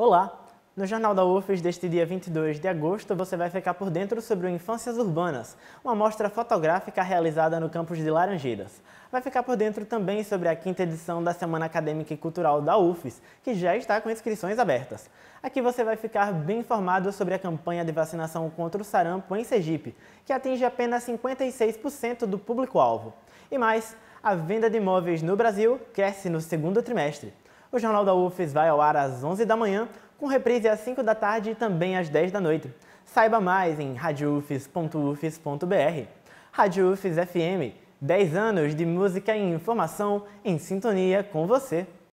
Olá! No Jornal da UFES deste dia 22 de agosto, você vai ficar por dentro sobre o Infâncias Urbanas, uma mostra fotográfica realizada no campus de Laranjeiras. Vai ficar por dentro também sobre a quinta edição da Semana Acadêmica e Cultural da UFES, que já está com inscrições abertas. Aqui você vai ficar bem informado sobre a campanha de vacinação contra o sarampo em Sergipe, que atinge apenas 56% do público-alvo. E mais, a venda de imóveis no Brasil cresce no segundo trimestre. O Jornal da UFES vai ao ar às 11 da manhã, com reprise às 5 da tarde e também às 10 da noite. Saiba mais em radioufes.ufes.br. Rádio UFES FM, 10 anos de música e informação em sintonia com você.